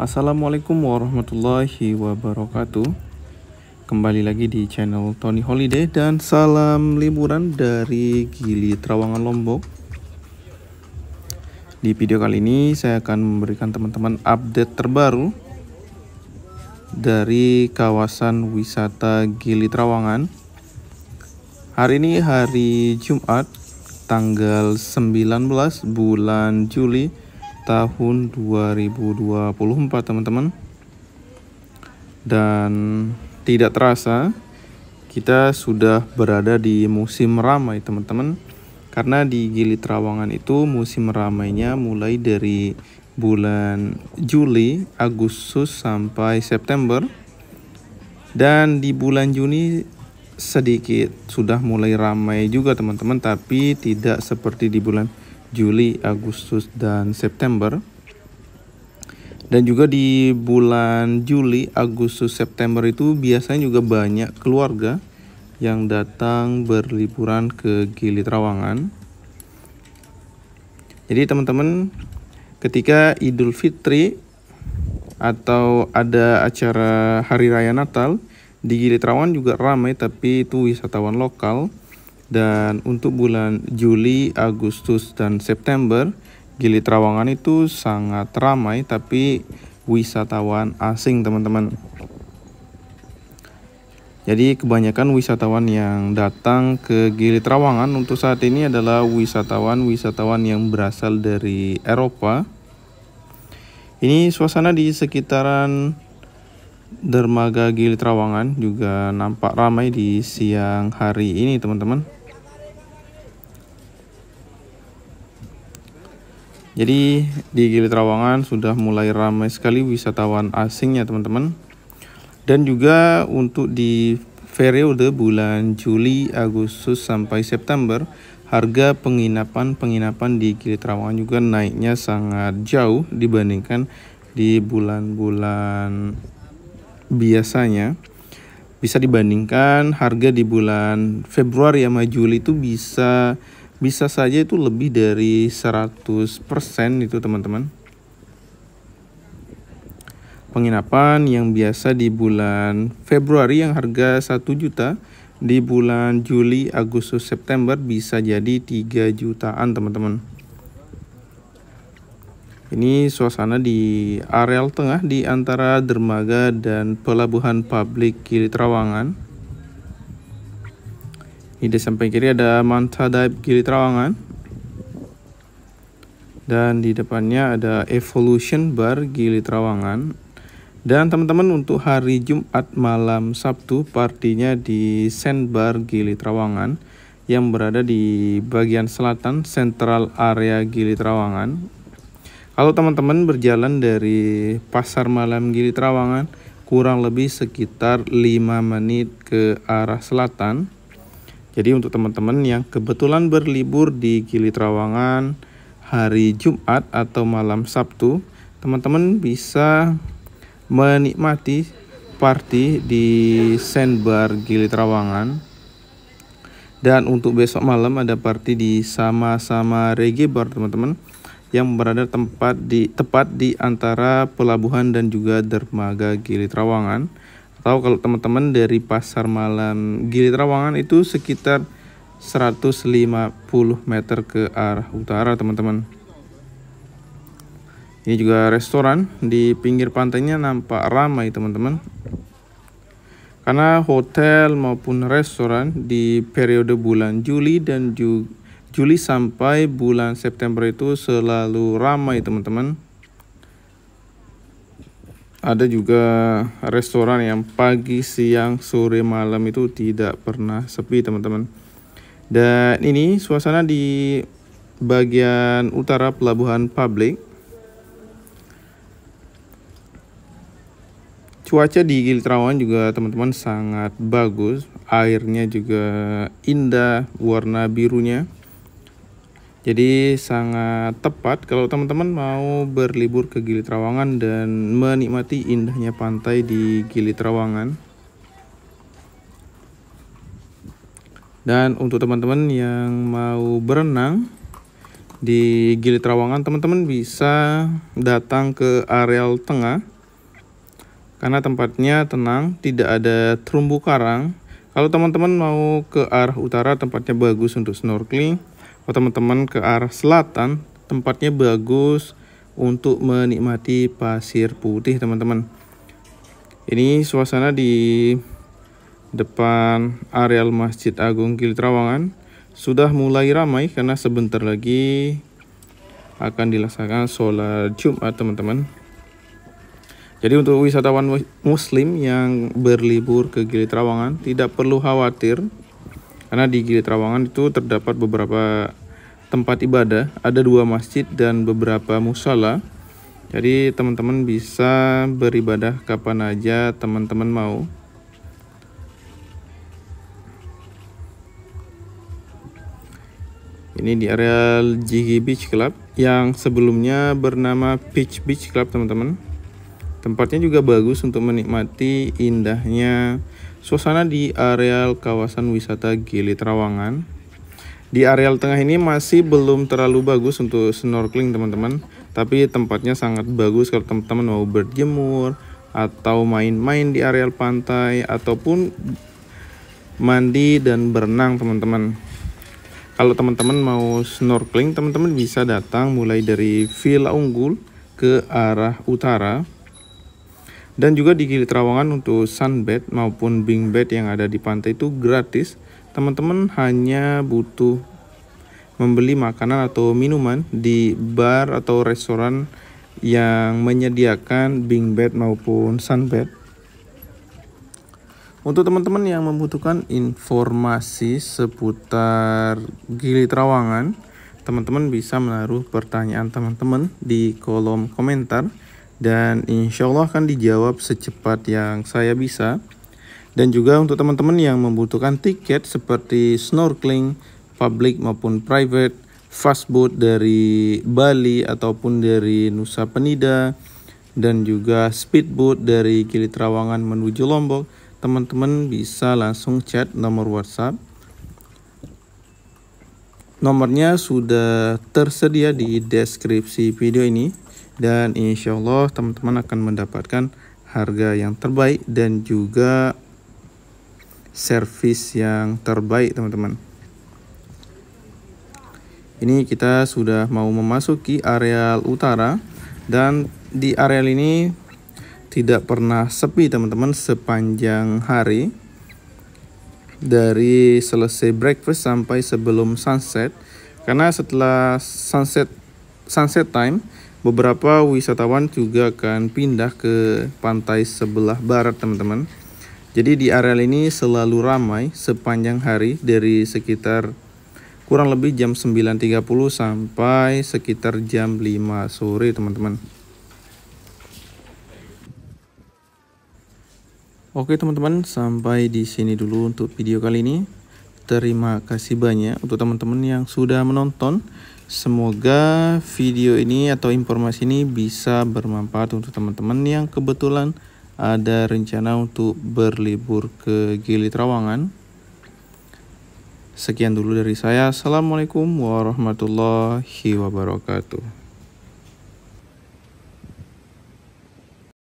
Assalamualaikum warahmatullahi wabarakatuh Kembali lagi di channel Tony Holiday dan salam liburan dari Gili Trawangan Lombok Di video kali ini saya akan memberikan teman-teman update terbaru Dari kawasan wisata Gili Trawangan Hari ini hari Jumat tanggal 19 bulan Juli tahun 2024 teman-teman dan tidak terasa kita sudah berada di musim ramai teman-teman karena di Gili Trawangan itu musim ramainya mulai dari bulan Juli, Agustus sampai September dan di bulan Juni sedikit sudah mulai ramai juga teman-teman tapi tidak seperti di bulan Juli, Agustus, dan September. Dan juga di bulan Juli, Agustus, September itu biasanya juga banyak keluarga yang datang berliburan ke Gili Trawangan. Jadi teman-teman ketika Idul Fitri atau ada acara hari raya Natal di Gili Trawangan juga ramai tapi itu wisatawan lokal dan untuk bulan Juli, Agustus, dan September, Gili Trawangan itu sangat ramai tapi wisatawan asing teman-teman. Jadi kebanyakan wisatawan yang datang ke Gili Trawangan untuk saat ini adalah wisatawan-wisatawan yang berasal dari Eropa. Ini suasana di sekitaran dermaga Gili Trawangan juga nampak ramai di siang hari ini teman-teman. Jadi di Gili Trawangan sudah mulai ramai sekali wisatawan asing ya teman-teman. Dan juga untuk di periode bulan Juli, Agustus sampai September, harga penginapan-penginapan di Gili Trawangan juga naiknya sangat jauh dibandingkan di bulan-bulan biasanya bisa dibandingkan harga di bulan Februari sama Juli itu bisa bisa saja itu lebih dari 100% itu teman-teman penginapan yang biasa di bulan Februari yang harga 1 juta di bulan Juli, Agustus, September bisa jadi 3 jutaan teman-teman ini suasana di areal tengah di antara dermaga dan pelabuhan publik Kiri Terawangan. Ini di samping kiri ada Manta Dive Gili Trawangan. Dan di depannya ada Evolution Bar Gili Trawangan. Dan teman-teman untuk hari Jumat malam Sabtu partinya di Bar Gili Trawangan yang berada di bagian selatan Central Area Gili Trawangan kalau teman-teman berjalan dari pasar malam Gili Trawangan kurang lebih sekitar 5 menit ke arah selatan jadi untuk teman-teman yang kebetulan berlibur di Gili Trawangan hari Jumat atau malam Sabtu, teman-teman bisa menikmati party di Sandbar Gili Trawangan. Dan untuk besok malam ada party di sama-sama Reggae Bar, teman-teman, yang berada tempat di tepat di antara pelabuhan dan juga dermaga Gili Trawangan tahu kalau teman-teman dari pasar malam Gili Trawangan itu sekitar 150 meter ke arah utara teman-teman ini juga restoran di pinggir pantainya nampak ramai teman-teman karena hotel maupun restoran di periode bulan Juli dan Ju Juli sampai bulan September itu selalu ramai teman-teman ada juga restoran yang pagi, siang, sore, malam itu tidak pernah sepi teman-teman. Dan ini suasana di bagian utara pelabuhan publik. Cuaca di Gili Trawangan juga teman-teman sangat bagus, airnya juga indah warna birunya. Jadi sangat tepat kalau teman-teman mau berlibur ke Gili Trawangan dan menikmati indahnya pantai di Gili Trawangan. Dan untuk teman-teman yang mau berenang di Gili Trawangan, teman-teman bisa datang ke areal tengah karena tempatnya tenang, tidak ada terumbu karang. Kalau teman-teman mau ke arah utara, tempatnya bagus untuk snorkeling kalau teman-teman ke arah selatan tempatnya bagus untuk menikmati pasir putih teman-teman ini suasana di depan areal Masjid Agung Gili Trawangan sudah mulai ramai karena sebentar lagi akan dilaksanakan sholat Jumat teman-teman jadi untuk wisatawan muslim yang berlibur ke Gili Trawangan tidak perlu khawatir karena di Gili Trawangan itu terdapat beberapa tempat ibadah, ada dua masjid dan beberapa musala. Jadi teman-teman bisa beribadah kapan aja teman-teman mau. Ini di area Jigi Beach Club yang sebelumnya bernama Peach Beach Club teman-teman. Tempatnya juga bagus untuk menikmati indahnya Suasana di areal kawasan wisata Gili Trawangan. Di areal tengah ini masih belum terlalu bagus untuk snorkeling teman-teman, tapi tempatnya sangat bagus kalau teman-teman mau berjemur atau main-main di areal pantai ataupun mandi dan berenang teman-teman. Kalau teman-teman mau snorkeling, teman-teman bisa datang mulai dari Villa Unggul ke arah utara dan juga di Gili Trawangan untuk sunbed maupun bing bed yang ada di pantai itu gratis. Teman-teman hanya butuh membeli makanan atau minuman di bar atau restoran yang menyediakan bing bed maupun sunbed. Untuk teman-teman yang membutuhkan informasi seputar Gili Trawangan, teman-teman bisa menaruh pertanyaan teman-teman di kolom komentar dan insya Allah akan dijawab secepat yang saya bisa. Dan juga untuk teman-teman yang membutuhkan tiket seperti snorkeling, public maupun private, fast boat dari Bali ataupun dari Nusa Penida, dan juga speedboat dari Gili Trawangan menuju Lombok, teman-teman bisa langsung chat nomor WhatsApp. Nomornya sudah tersedia di deskripsi video ini dan insya Allah teman-teman akan mendapatkan harga yang terbaik dan juga servis yang terbaik teman-teman ini kita sudah mau memasuki areal utara dan di areal ini tidak pernah sepi teman-teman sepanjang hari dari selesai breakfast sampai sebelum sunset karena setelah sunset sunset time beberapa wisatawan juga akan pindah ke pantai sebelah barat teman-teman jadi di areal ini selalu ramai sepanjang hari dari sekitar kurang lebih jam 9.30 sampai sekitar jam 5 sore teman-teman Oke teman-teman sampai di sini dulu untuk video kali ini Terima kasih banyak untuk teman-teman yang sudah menonton Semoga video ini atau informasi ini bisa bermanfaat untuk teman-teman yang kebetulan ada rencana untuk berlibur ke Gili Trawangan. Sekian dulu dari saya. Assalamualaikum warahmatullahi wabarakatuh.